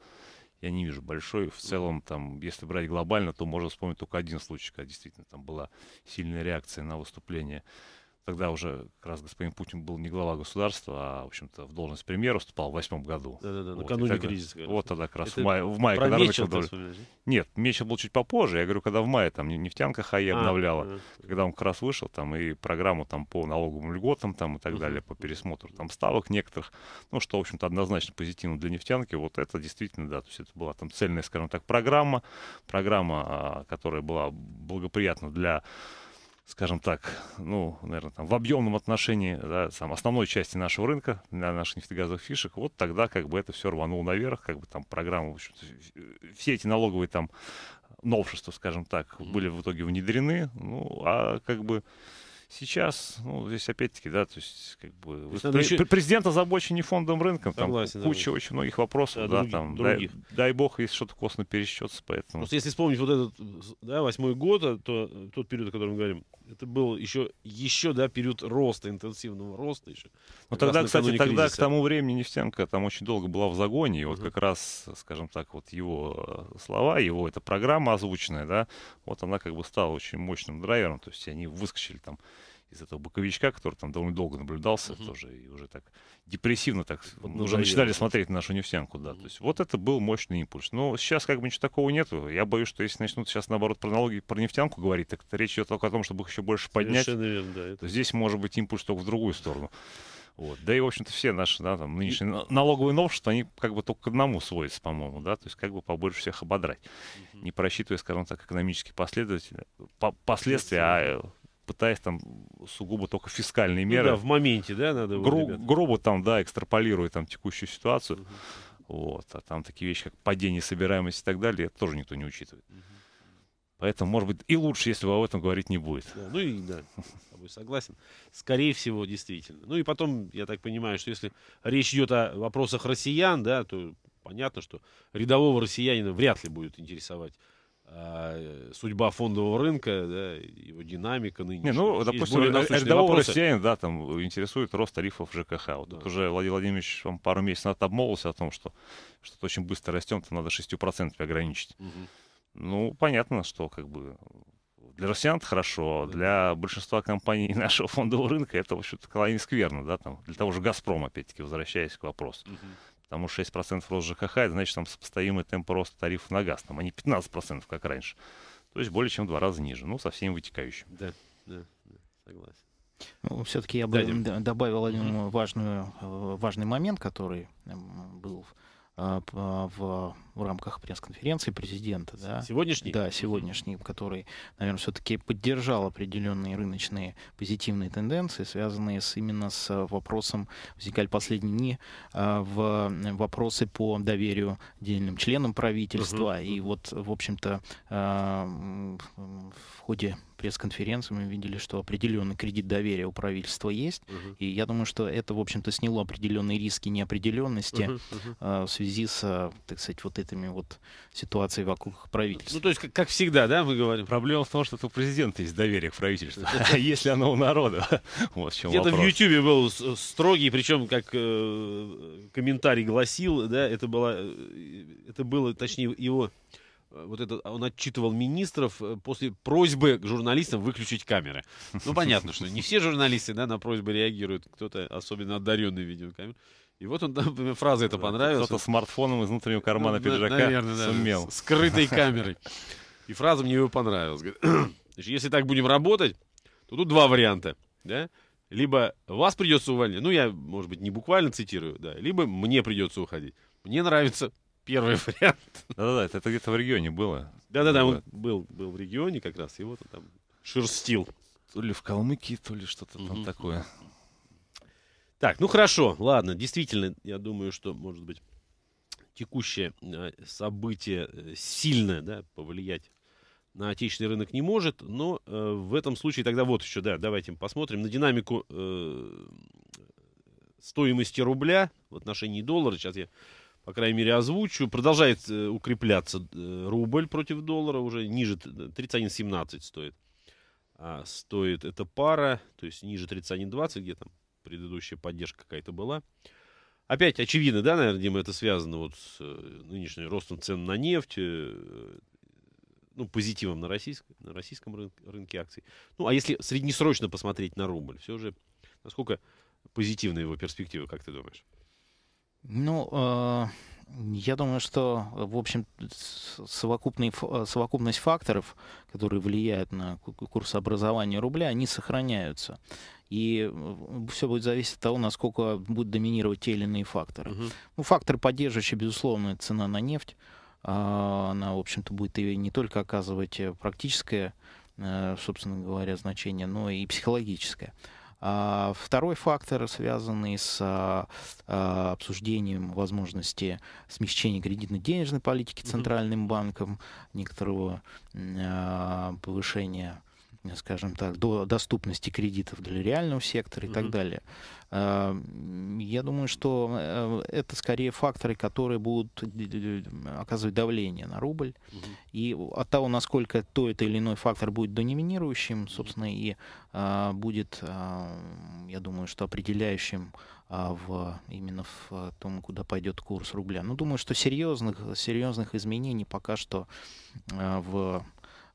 я не вижу большой. В целом, там, если брать глобально, то можно вспомнить только один случай, когда действительно там была сильная реакция на выступление тогда уже как раз господин Путин был не глава государства, а, в общем-то, в должность премьера вступал в восьмом году. Да-да-да, вот, накануне тогда, кризиса. Конечно. Вот тогда как раз Это в мае. В мае когда Мечел долю... Нет, Мечел был чуть попозже, я говорю, когда в мае там нефтянка ХАИ а, обновляла, да. когда он как раз вышел там и программу там по налоговым льготам там и так угу. далее, по пересмотру там ставок некоторых, ну, что, в общем-то, однозначно позитивно для нефтянки, вот это действительно, да, то есть это была там цельная, скажем так, программа, программа, а, которая была благоприятна для скажем так, ну, наверное, там, в объемном отношении да, там, основной части нашего рынка, для наших нефтегазовых фишек, вот тогда как бы это все рвануло наверх, как бы там программа, в общем э, все эти налоговые там новшества, скажем так, были в итоге внедрены, ну, а как бы Сейчас, ну, здесь опять-таки, да, то есть, как бы, то есть пр- еще... президент озабочен не фондом рынком, Согласен, там куча да, очень многих вопросов, да, других, там, других. Дай, дай бог, если что-то косно пересчется, поэтому... Просто если вспомнить вот этот, да, восьмой год, э, то, э, тот период, о котором мы говорим, это был еще, еще, да, период роста, интенсивного роста еще. Ну, тогда, кстати, тогда к тому времени нефтянка там очень долго была в загоне, и вот uh как раз, скажем так, вот его э, слова, его эта программа озвученная, да, вот она как бы стала очень мощным драйвером, то есть они выскочили там из этого боковичка, который там довольно долго наблюдался uh-huh. тоже, и уже так депрессивно так Поднадоело. Ну, уже начинали смотреть на нашу нефтянку, да. Uh-huh. То есть вот это был мощный импульс. Но сейчас как бы ничего такого нету. Я боюсь, что если начнут сейчас, наоборот, про налоги, про нефтянку говорить, так речь идет только о том, чтобы их еще больше поднять. верно, да. Это... То здесь может быть импульс только в другую сторону. Вот. Да и, в общем-то, все наши да, там, нынешние налоговые новшества, они как бы только к одному сводятся, по-моему, да, то есть как бы побольше всех ободрать, uh-huh. не просчитывая, скажем так, экономические последователи, последствия, а пытаясь там сугубо только фискальные ну меры. Ну, да, в моменте, да, надо. Гру- грубо там, да, экстраполируя там текущую ситуацию. Угу. Вот, а там такие вещи, как падение собираемости и так далее, это тоже никто не учитывает. Угу. Поэтому, может быть, и лучше, если вы об этом говорить не будет. Да, ну и да, с тобой согласен. Скорее всего, действительно. Ну и потом, я так понимаю, что если речь идет о вопросах россиян, да, то понятно, что рядового россиянина вряд ли будет интересовать Э, судьба фондового рынка, да, его динамика нынешняя. Не, ну, допустим, э, рядового россиянина, да, там интересует рост тарифов ЖКХ. Вот да. тут уже Владимир Владимирович вам пару месяцев назад обмолвился о том, что что-то очень быстро растем, то надо 6% ограничить. Угу. Ну, понятно, что как бы для россиян хорошо, а да. для большинства компаний нашего фондового рынка это, в общем-то, крайне скверно, да, там, для того же Газпрома, опять опять-таки, возвращаясь к вопросу. Угу. Потому что 6% рост ЖКХ, это значит, там сопоставимый темп роста тарифов на газ, там, они а не 15%, как раньше. То есть более чем в два раза ниже, ну, со всеми вытекающими. Да, да, да согласен. Ну, все-таки я бы Дадим. добавил один важную, э, важный момент, который был а, а, в, в рамках пресс-конференции президента. Да? Сегодняшний? Да, сегодняшний, который, наверное, все-таки поддержал определенные рыночные позитивные тенденции, связанные с, именно с а, вопросом, возникали последние дни, в вопросы по доверию отдельным членам правительства. Угу. И вот, в общем-то, в ходе пресс-конференции мы видели, что определенный кредит доверия у правительства есть. Угу. И я думаю, что это, в общем-то, сняло определенные риски неопределенности угу, угу. Э, а, в связи с, так сказать, вот этими вот ситуацией вокруг правительства. Ну, то есть, как, как всегда, да, мы говорим, проблема в том, что у президента есть доверие к правительству, а если оно у народа. Вот в чем Где-то в Ютьюбе был строгий, причем, как э, комментарий гласил, да, это было, э, это было, точнее, его Э, вот этот а он отчитывал министров э, после просьбы к журналистам выключить камеры. Ну, понятно, что не все журналисты да, на просьбы реагируют, кто-то особенно одаренный видеокамер. И вот он, там фраза это да, понравилась. Кто-то смартфоном из внутреннего кармана ну, пиджака наверное, сумел. С скрытой камерой. И фраза мне его понравилась. Говорит, если так будем работать, то тут два варианта. Да? Либо вас придется увольнять, ну я, может быть, не буквально цитирую, да, либо мне придется уходить. Мне нравится первый вариант. Да-да-да, это, это где-то в регионе было. Да-да-да, он был, был в регионе как раз, его там шерстил. То ли в Калмыкии, то ли что-то угу. там такое. Так, ну хорошо, ладно, действительно, я думаю, что, может быть, текущее э, событие э, сильное, да, повлиять на отечественный рынок не может, но э, в этом случае тогда вот еще, да, давайте посмотрим на динамику э, стоимости рубля в отношении доллара. Сейчас я по крайней мере, озвучу. Продолжает э, укрепляться э, рубль против доллара уже ниже 31.17 э, стоит. А, стоит эта пара, то есть ниже 31.20, где там предыдущая поддержка какая-то была. Опять очевидно, да, наверное, Дима, это связано вот с э, нынешним ростом цен на нефть, ну, позитивом на, российском, на российском рынке, рынке акций. Ну, а если среднесрочно посмотреть на рубль, все же, насколько позитивны его перспективы, как ты думаешь? Ну, а, я думаю, что, в общем, совокупный, а, совокупность факторов, которые влияют на курс образования рубля, они сохраняются. И все будет зависеть от того, насколько будут доминировать те или иные факторы. Uh -huh. Ну, факторы поддерживающие, безусловно, цена на нефть. А, она, в общем-то, будет и не только оказывать э, практическое, э, собственно говоря, значение, но и психологическое. А, второй фактор, связанный с а, а, обсуждением возможности смещения кредитно-денежной политики Центральным банком, некоторого повышения Э, скажем так, до доступности кредитов для реального сектора и mm-hmm. так далее. Э, я думаю, что э, это скорее факторы, которые будут оказывать давление на рубль. Mm-hmm. И от того, насколько то или иной фактор будет доминирующим, собственно, и будет, я думаю, что определяющим в, именно в том, куда пойдет курс рубля. Ну, думаю, что серьезных, серьезных изменений пока что в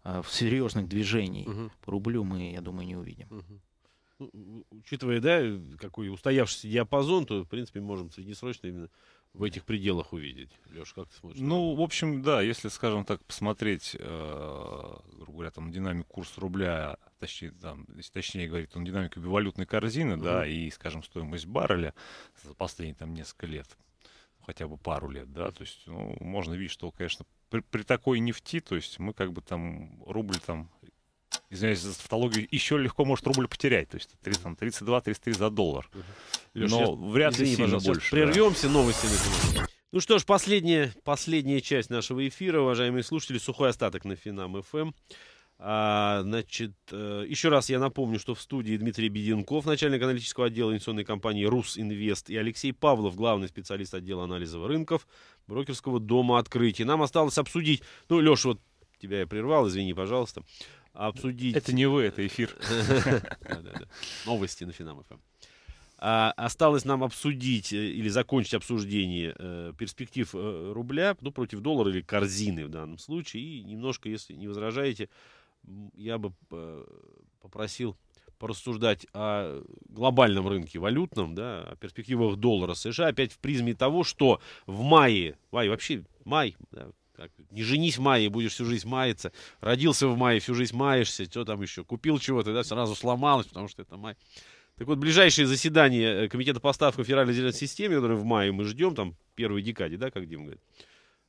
а, серьезных движений угу. по рублю мы, я думаю, не увидим. Угу. Ну, учитывая, да, какой устоявшийся диапазон, то, в принципе, можем среднесрочно именно в этих пределах увидеть. Леша, как ты смотришь? Ну, в общем, да, если, скажем так, посмотреть, э, грубо говоря, там, динамику курса рубля, точнее, там, если точнее говорить, там, динамику валютной корзины, mm да, и, скажем, стоимость барреля за последние, там, несколько лет, хотя бы пару лет, да, то есть, ну, можно видеть, что, конечно, при, при такой нефти, то есть мы как бы там рубль там, извиняюсь за тавтологию, еще легко может рубль потерять, то есть 30, там, 32, 33 за доллар. Леш, Но я, вряд ли сильно больше. Прервемся да. новостями. Ну что ж, последняя, последняя часть нашего эфира, уважаемые слушатели, сухой остаток на Финам ФМ. А, значит, э, еще раз я напомню, что в студии Дмитрий Беденков, начальник аналитического отдела инвестиционной компании «Русинвест», и Алексей Павлов, главный специалист отдела анализа рынков брокерского дома Открытие Нам осталось обсудить... Ну, Леша, вот тебя я прервал, извини, пожалуйста. Обсудить... Это не вы, это эфир. Новости на Финам а, Осталось нам обсудить э, или закончить обсуждение э, перспектив э, рубля ну, против доллара или корзины в данном случае. И немножко, если не возражаете, я бы э, попросил порассуждать о глобальном рынке валютном, да, о перспективах доллара США, опять в призме того, что в мае, май, вообще май, да, как, не женись в мае, будешь всю жизнь маяться, родился в мае, всю жизнь маешься, что там еще, купил чего-то, да, сразу сломалось, потому что это май. Так вот, ближайшее заседание э, Комитета по Федеральной Зеленой системы, которое в мае мы ждем, там, первой декаде, да, как Дим говорит,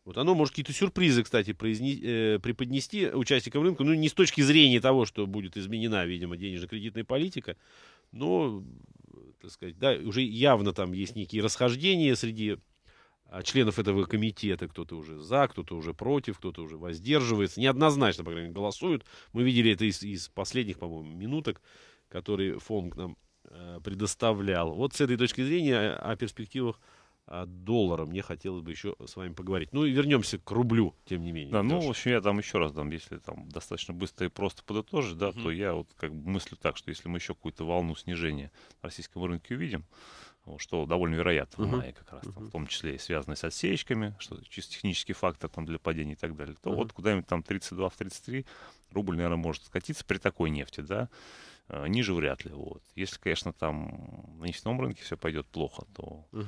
вот оно может какие-то сюрпризы, кстати, произне, э, преподнести участникам рынка. Ну, не с точки зрения того, что будет изменена, видимо, денежно-кредитная политика, но, так сказать, да, уже явно там есть некие расхождения среди а, членов этого комитета. Кто-то уже за, кто-то уже против, кто-то уже воздерживается. Неоднозначно, по крайней мере, голосуют. Мы видели это из, из последних, по-моему, минуток, которые фонд нам э, предоставлял. Вот с этой точки зрения о, а, о перспективах а, доллара. Мне хотелось бы еще с вами поговорить. Ну и вернемся к рублю, тем не менее. Да, ну, в общем, я там еще раз, там, если там достаточно быстро и просто подытожить, да, угу. то я вот как бы мыслю так, что если мы еще какую-то волну снижения на российском рынке увидим, что довольно вероятно в мае как раз, там, в том числе и связанное с отсечками, что чисто технический фактор там для падения и так далее, то uh вот куда-нибудь там 32 в 33 рубль, наверное, может скатиться при такой нефти, да, э, ниже вряд ли, вот. Если, конечно, там на нефтяном рынке все пойдет плохо, то... uh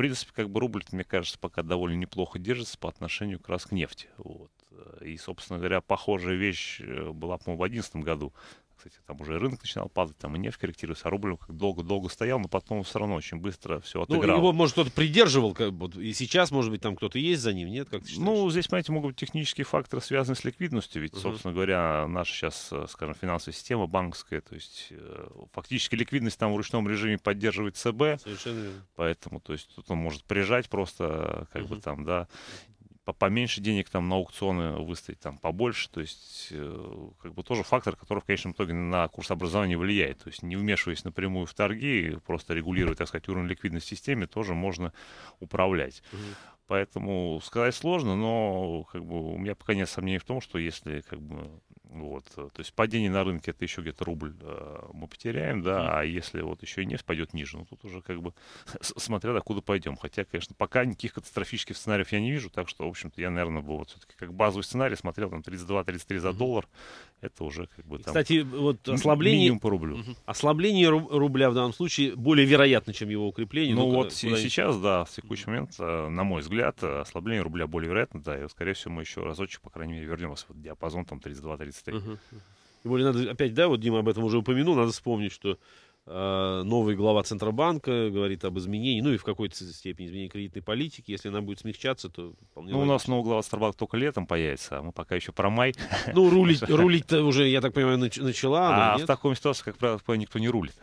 принципе, как бы рубль, мне кажется, пока довольно неплохо держится по отношению как раз к нефти. Вот. Э, и, собственно говоря, похожая вещь э, была, по-моему, в 2011 году, кстати, там уже рынок начинал падать, там и нефть корректируется, а рубль как долго-долго стоял, но потом все равно очень быстро все ну, отыграл. Ну, его, может, кто-то придерживал, как бы, и сейчас, может быть, там кто-то есть за ним, нет? Как ты ну, здесь, понимаете, могут быть технические факторы, связанные с ликвидностью, ведь, uh-huh. собственно говоря, наша сейчас, э, скажем, финансовая система банковская, то есть э, фактически ликвидность там в ручном режиме поддерживает ЦБ. Совершенно верно. Поэтому, то есть, тут он может прижать просто, э, как uh-huh. бы там, да, поменьше денег там на аукционы выставить, там побольше. То есть, э, как бы тоже фактор, который в конечном итоге на курс образования влияет. То есть, не вмешиваясь напрямую в торги, просто регулируя, так сказать, уровень ликвидности в системе, тоже можно управлять. Угу. Поэтому сказать сложно, но как бы, у меня пока нет сомнений в том, что если как бы, вот, э, то есть падение на рынке это еще где-то рубль э, мы потеряем, да, а если вот еще и нефть пойдет ниже, ну тут уже как бы смотря докуда пойдем. Хотя, конечно, пока никаких катастрофических сценариев я не вижу, так что, в общем-то, я, наверное, бы вот все-таки как базовый сценарий смотрел там 32-33 за доллар, это уже как бы там... кстати, вот ослабление... Минимум по рублю. mm Ослабление рубля в данном случае более вероятно, чем его укрепление. Ну, ну вот куда... сейчас, да, в текущий момент, э, на мой взгляд, э, ослабление рубля более вероятно, да, и, скорее всего, мы еще разочек, по крайней мере, вернемся в диапазон там 32-33 11 -й. Угу. Тем более, надо опять, да, вот Дима об этом уже упомянул, надо вспомнить, что Э, новый глава Центробанка говорит об изменении, ну и в какой-то степени изменении кредитной политики. Если она будет смягчаться, то вполне... Ну, у нас новый глава Центробанка только летом появится, а мы пока еще про май. Ну, рулить, рулить уже, я так понимаю, начала. А в таком ситуации, как правило, никто не рулит.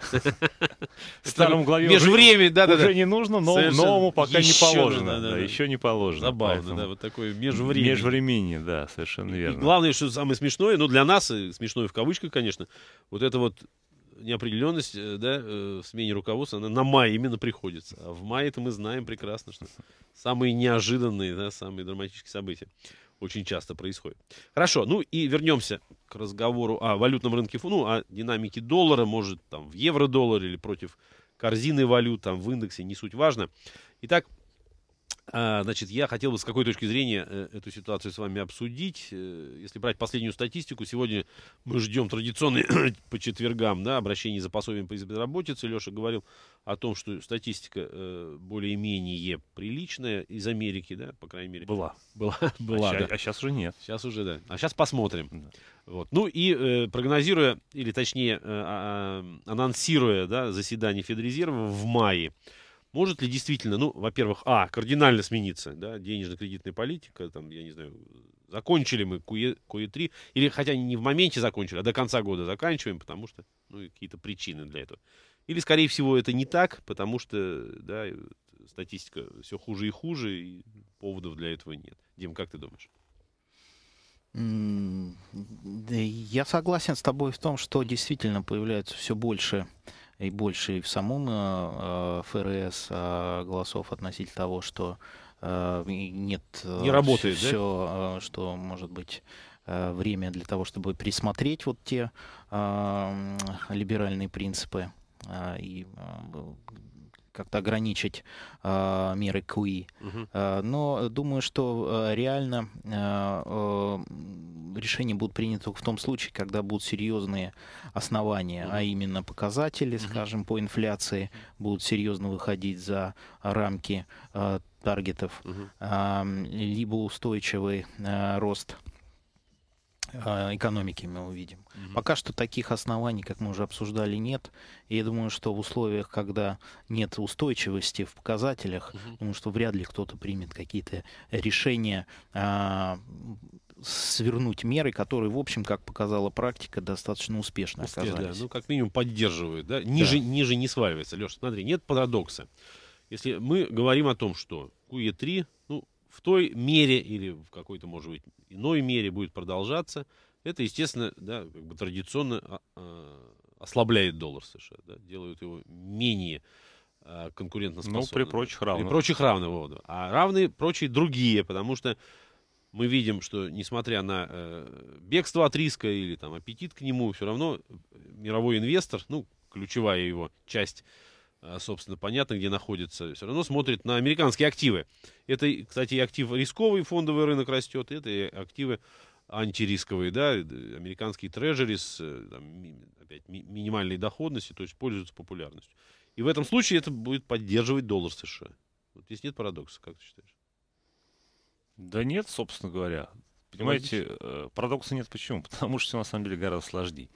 Старому главе Межвремя, да, уже не нужно, но новому пока не положено. Еще не положено. Забавно, да, вот такое межвремени. Межвремени, да, совершенно верно. Главное, что самое смешное, ну, для нас, э, смешное в кавычках, конечно, вот это вот неопределенность э, да, э, в смене руководства, она на мае именно приходится. А в мае это мы знаем прекрасно, что самые неожиданные, да, самые драматические события очень часто происходят. Хорошо, ну и вернемся к разговору о валютном рынке, ну, о динамике доллара, может, там, в евро-доллар или против корзины валют, там, в индексе, не суть важно. Итак, а, значит, я хотел бы с какой точки зрения э, эту ситуацию с вами обсудить. Э, если брать последнюю статистику, сегодня мы ждем традиционный по четвергам да, обращение за пособием по безработице. Леша говорил о том, что статистика э, более-менее приличная из Америки, да, по крайней мере. Была. Была, была, а, да. а сейчас уже нет. Сейчас уже, да. А сейчас посмотрим. Да. Вот. Ну и э, прогнозируя, или точнее э, э, анонсируя да, заседание Федрезерва в мае, может ли действительно, ну, во-первых, а, кардинально смениться, да, денежно-кредитная политика, там, я не знаю, закончили мы QE3, или хотя не в моменте закончили, а до конца года заканчиваем, потому что, ну, какие-то причины для этого. Или, скорее всего, это не так, потому что, да, статистика все хуже и хуже, и поводов для этого нет. Дим, как ты думаешь? Я согласен с тобой в том, что действительно появляется все больше и больше и в самом э, э, ФРС э, голосов относительно того, что нет не работает, все, да? что может быть время для того, чтобы пересмотреть вот те либеральные принципы и как-то ограничить э, меры КУИ. Угу. Э, но думаю, что а, реально э, э, решения будут приняты только в том случае, когда будут серьезные основания, угу. а именно показатели, скажем, угу. по инфляции будут серьезно выходить за рамки э, таргетов, угу. э, либо устойчивый э, рост экономики мы увидим. Угу. Пока что таких оснований, как мы уже обсуждали, нет. И я думаю, что в условиях, когда нет устойчивости в показателях, угу. думаю, что вряд ли кто-то примет какие-то решения а, свернуть меры, которые, в общем, как показала практика, достаточно успешно Успешно, оказались. Да, ну, как минимум, поддерживают, да? Ниже, да. ниже не сваливается. Леша, смотри, нет парадокса. Если мы говорим о том, что QE3, ну, в той мере или в какой-то, может быть, иной мере будет продолжаться – это, естественно, да, как бы традиционно а, а, ослабляет доллар США, да, делают его менее а, конкурентоспособным. Ну, при прочих равных. При прочих равных, вот. А равны прочие другие, потому что мы видим, что несмотря на э, бегство от риска или там аппетит к нему, все равно мировой инвестор, ну, ключевая его часть, э, собственно, понятно, где находится, все равно смотрит на американские активы. Это, кстати, и актив рисковый фондовый рынок растет, это и активы антирисковые, да, э, американские трежерис, э, там, опять ми минимальной доходности, то есть пользуются популярностью. И в этом случае это будет поддерживать доллар США. Вот здесь нет парадокса, как ты считаешь? Да нет, собственно говоря. Понимаете, Логично. Э, парадокса нет почему? Потому что все на самом деле гораздо сложнее.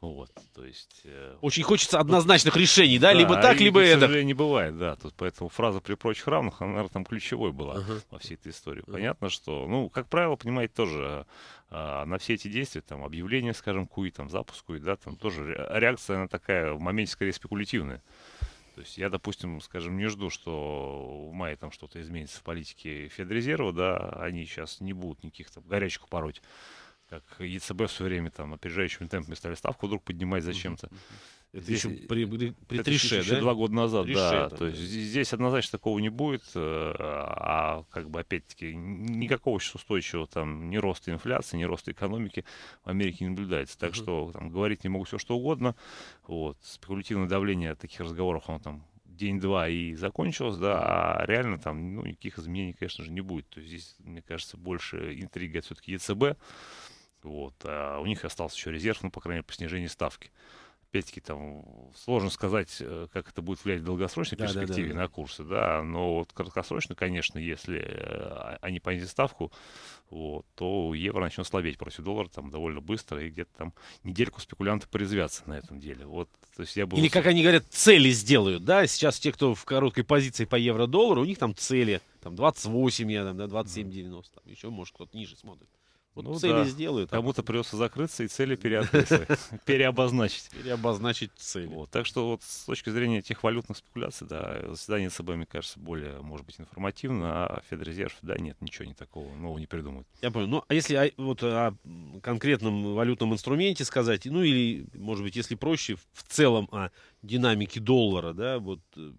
Вот, то есть... Э, Очень хочется однозначных решений, да? да либо так, и, либо это. К сожалению, это. не бывает, да. Тут, поэтому фраза «при прочих равных», она, наверное, там ключевой была uh во всей этой истории. Uh-huh. Понятно, что, ну, как правило, понимаете, тоже а, на все эти действия, там, объявление, скажем, куи, там, запуск куи, да, там тоже реакция, она такая в моменте скорее спекулятивная. То есть я, допустим, скажем, не жду, что в мае там что-то изменится в политике Федрезерва, да, они сейчас не будут никаких там горячку пороть, как ЕЦБ в свое время там опережающими темпами стали ставку вдруг поднимать зачем-то. Uh-huh, uh-huh. Это еще при, при, при это Трише, еще да? два года назад, Трише, да. Это, то есть да. здесь однозначно такого не будет, э, а как бы опять-таки никакого сейчас устойчивого там ни роста инфляции, ни роста экономики в Америке не наблюдается. Так угу. что там говорить не могу все что угодно. Вот спекулятивное давление таких разговоров оно там день-два и закончилось, да, а реально там ну, никаких изменений, конечно же, не будет. То есть здесь, мне кажется, больше интрига все-таки ЕЦБ. Вот, а у них остался еще резерв, ну, по крайней мере, по снижению ставки опять-таки, там сложно сказать, э, как это будет влиять в долгосрочной перспективе да, да, на курсы, да, но вот краткосрочно, конечно, если э, они понизят ставку, вот, то евро начнет слабеть против доллара там довольно быстро, и где-то там недельку спекулянты порезвятся на этом деле. Вот, то есть я был... Или, как они говорят, цели сделают, да, сейчас те, кто в короткой позиции по евро-доллару, у них там цели, там 28, я там, да, 27,90, там еще, может, кто-то ниже смотрит. Вот ну, цели да. сделают. Кому-то придется закрыться и цели переобозначить. Переобозначить цели. Так что вот с точки зрения тех валютных спекуляций, да, заседание ЦБ, мне кажется, более, может быть, информативно, а Федрезерв, да, нет, ничего не такого нового не придумают. Я понял. Ну, а если вот о конкретном валютном инструменте сказать, ну или, может быть, если проще, в целом о динамике доллара, да, вот э,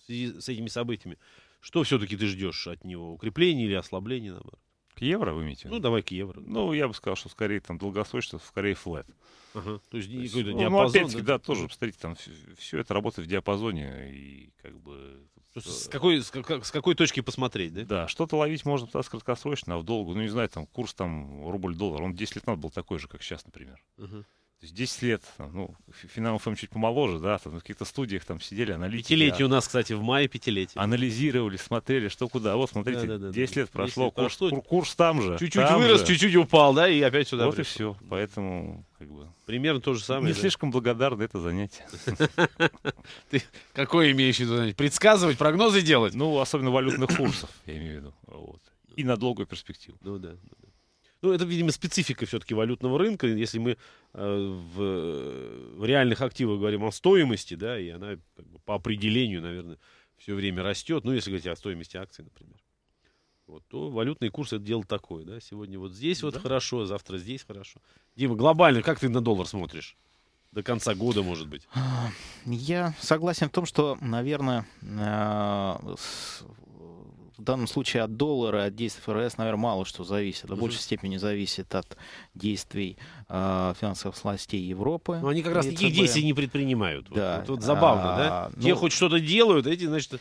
в связи с этими событиями, что все-таки ты ждешь от него? Укрепление или ослабление, наоборот? К евро вы имеете? Ну, давай к евро. Ну, я бы сказал, что скорее там долгосрочно, скорее флэт. Ага. То есть, То есть ну, ну, диапазон, ну, опять-таки, да? да, тоже, посмотрите, там все это работает в диапазоне и как бы... С э, какой, с, как, с какой точки посмотреть, да? Да, что-то ловить можно пытаться краткосрочно, а в долгу, ну, не знаю, там, курс там рубль-доллар, он 10 лет назад был такой же, как сейчас, например. Uh-huh. То есть 10 лет, там, ну, финал ФМ чуть помоложе, да, там, в каких-то студиях там сидели, аналитики. Пятилетие да, у нас, кстати, в мае пятилетие. Анализировали, смотрели, что куда. Вот, смотрите, да, да, да, 10 да. лет прошло, 10 курс, прошло. курс там же. Чуть-чуть вырос, чуть-чуть упал, да, и опять сюда Вот пришел. и все, поэтому... Как бы, Примерно то же самое. Не да? слишком благодарны это занятие. Ты какое имеешь в виду занятие? Предсказывать, прогнозы делать? Ну, особенно валютных курсов, я имею в виду. И на долгую перспективу. Ну да. Ну ну, это, видимо, специфика все-таки валютного рынка. Если мы э, в реальных активах говорим о стоимости, да, и она как бы, по определению, наверное, все время растет. Ну, если говорить о стоимости акций, например. Вот, то валютный курс это дело такое, да. Сегодня вот здесь да. вот хорошо, а завтра здесь хорошо. Дима, глобально, как ты на доллар смотришь? До конца года, может быть. А, я согласен в том, что, наверное, э, в данном случае от доллара, от действий ФРС, наверное, мало что зависит. Это в большей степени зависит от действий э, финансовых властей Европы. Но они как раз таких действий не предпринимают. Да. Вот, вот забавно, а, да? Ну, Те хоть что-то делают, а эти, значит...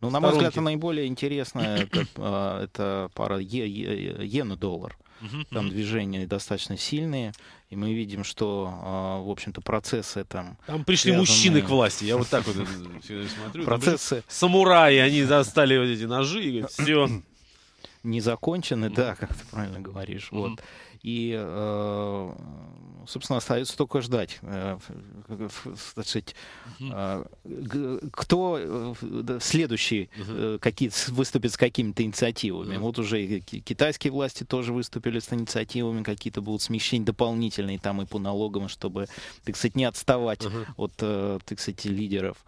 Ну, на мой взгляд, это наиболее интересная это, пара е- е- иена-доллар. Угу, там движения достаточно сильные, и мы видим, что, а, в общем-то, процессы там... Там пришли связаны... мужчины к власти, я вот так вот э, смотрю. Процессы... Самураи, они достали вот эти ножи и все. Не закончены, да, как ты правильно говоришь. Вот. И, э, собственно, остается только ждать. Э, значит, а, кто э, следующий какие выступит с какими-то инициативами? Вот уже и китайские власти тоже выступили с инициативами, какие-то будут смещения дополнительные там и по налогам, чтобы, так сказать, не отставать от, так сказать, лидеров.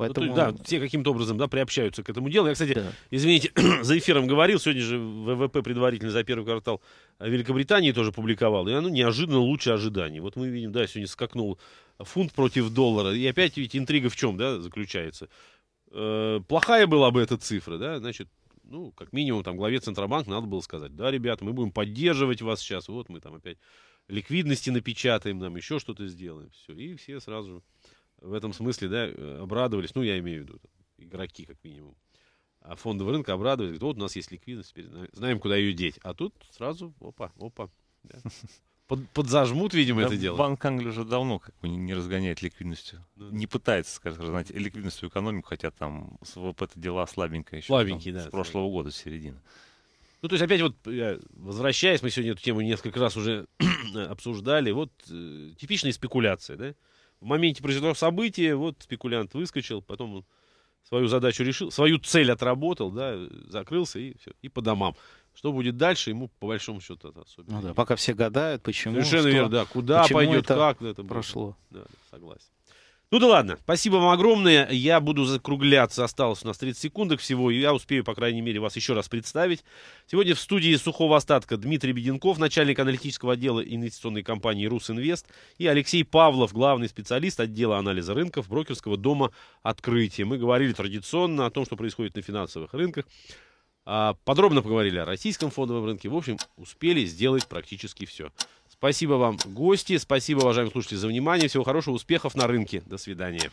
Ну, Поэтому... Ну, да, все каким-то образом да, приобщаются к этому делу. Я, кстати, да. извините, за эфиром говорил, сегодня же ВВП предварительно за первый квартал Великобритании тоже публиковал, и оно неожиданно лучше ожиданий. Вот мы видим, да, сегодня скакнул фунт против доллара, и опять ведь интрига в чем, да, заключается? Э, плохая была бы эта цифра, да, значит, ну, как минимум, там, главе Центробанка надо было сказать, да, ребята, мы будем поддерживать вас сейчас, вот мы там опять ликвидности напечатаем, нам еще что-то сделаем, все, и все сразу в этом смысле, да, э, обрадовались, ну, я имею в виду, игроки, как минимум, а фондовый рынок обрадовались, вот у нас есть ликвидность, теперь знаем, куда ее деть. А тут сразу, опа, опа. Да. Под, подзажмут, видимо, да это дело. Банк Англии уже давно как бы не разгоняет ликвидностью. Ну да. Не пытается, скажем, разгонять ликвидностью экономику, хотя там с ВП-то дела слабенькие еще. Слабенькие, там, да. С прошлого да. года, с середины. Ну, то есть опять вот, э, возвращаясь, мы сегодня эту тему несколько раз уже обсуждали, вот э, типичная спекуляция, да? в моменте произошло событие, вот спекулянт выскочил, потом он свою задачу решил, свою цель отработал, да, закрылся и все, и по домам. Что будет дальше, ему по большому счету это особенно. Ну да, пока все гадают, почему. Совершенно что, верно, да. Куда пойдет, это как это прошло. Да, согласен. Ну да ладно, спасибо вам огромное. Я буду закругляться. Осталось у нас 30 секундок всего, и я успею, по крайней мере, вас еще раз представить. Сегодня в студии сухого остатка Дмитрий Беденков, начальник аналитического отдела инвестиционной компании «Русинвест», и Алексей Павлов, главный специалист отдела анализа рынков брокерского дома «Открытие». Мы говорили традиционно о том, что происходит на финансовых рынках. А, подробно поговорили о российском фондовом рынке. В общем, успели сделать практически все. Спасибо вам, гости. Спасибо, уважаемые слушатели, за внимание. Всего хорошего, успехов на рынке. До свидания.